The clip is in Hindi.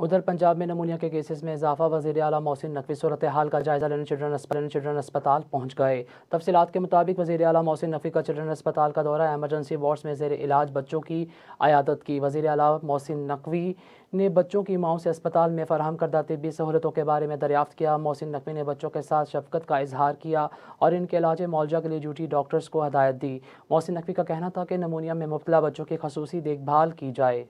उधर पंजाब में नमूनिया के केसेस में इजाफा वजी अला मोहसिन नकवी सूरत हाल का जायजा लेने चिल्ड्रन चिल्ड्रन अस्पताल पहुँच गए तफसीत के मुताबिक वजी अला मोहसिन नकवी का चिल्ड्रन अस्पताल का दौरा एमरजेंसी वार्ड्स में जेर इलाज बच्चों की आयादत की वजी अला मोहसिन नकवी ने बच्चों की माओ से अस्पताल में फराम करदा तबी सहूलतों के बारे में दरियाफ्त किया मोहसिन नकवी ने बच्चों के साथ शफकत का इजहार किया और इनके इलाज मुआवजा के लिए ड्यूटी डॉक्टर्स को हदायत दी मोहसिन नकवी का कहना था कि नमूनिया में मुबतला बच्चों की खसूसी देखभाल की जाए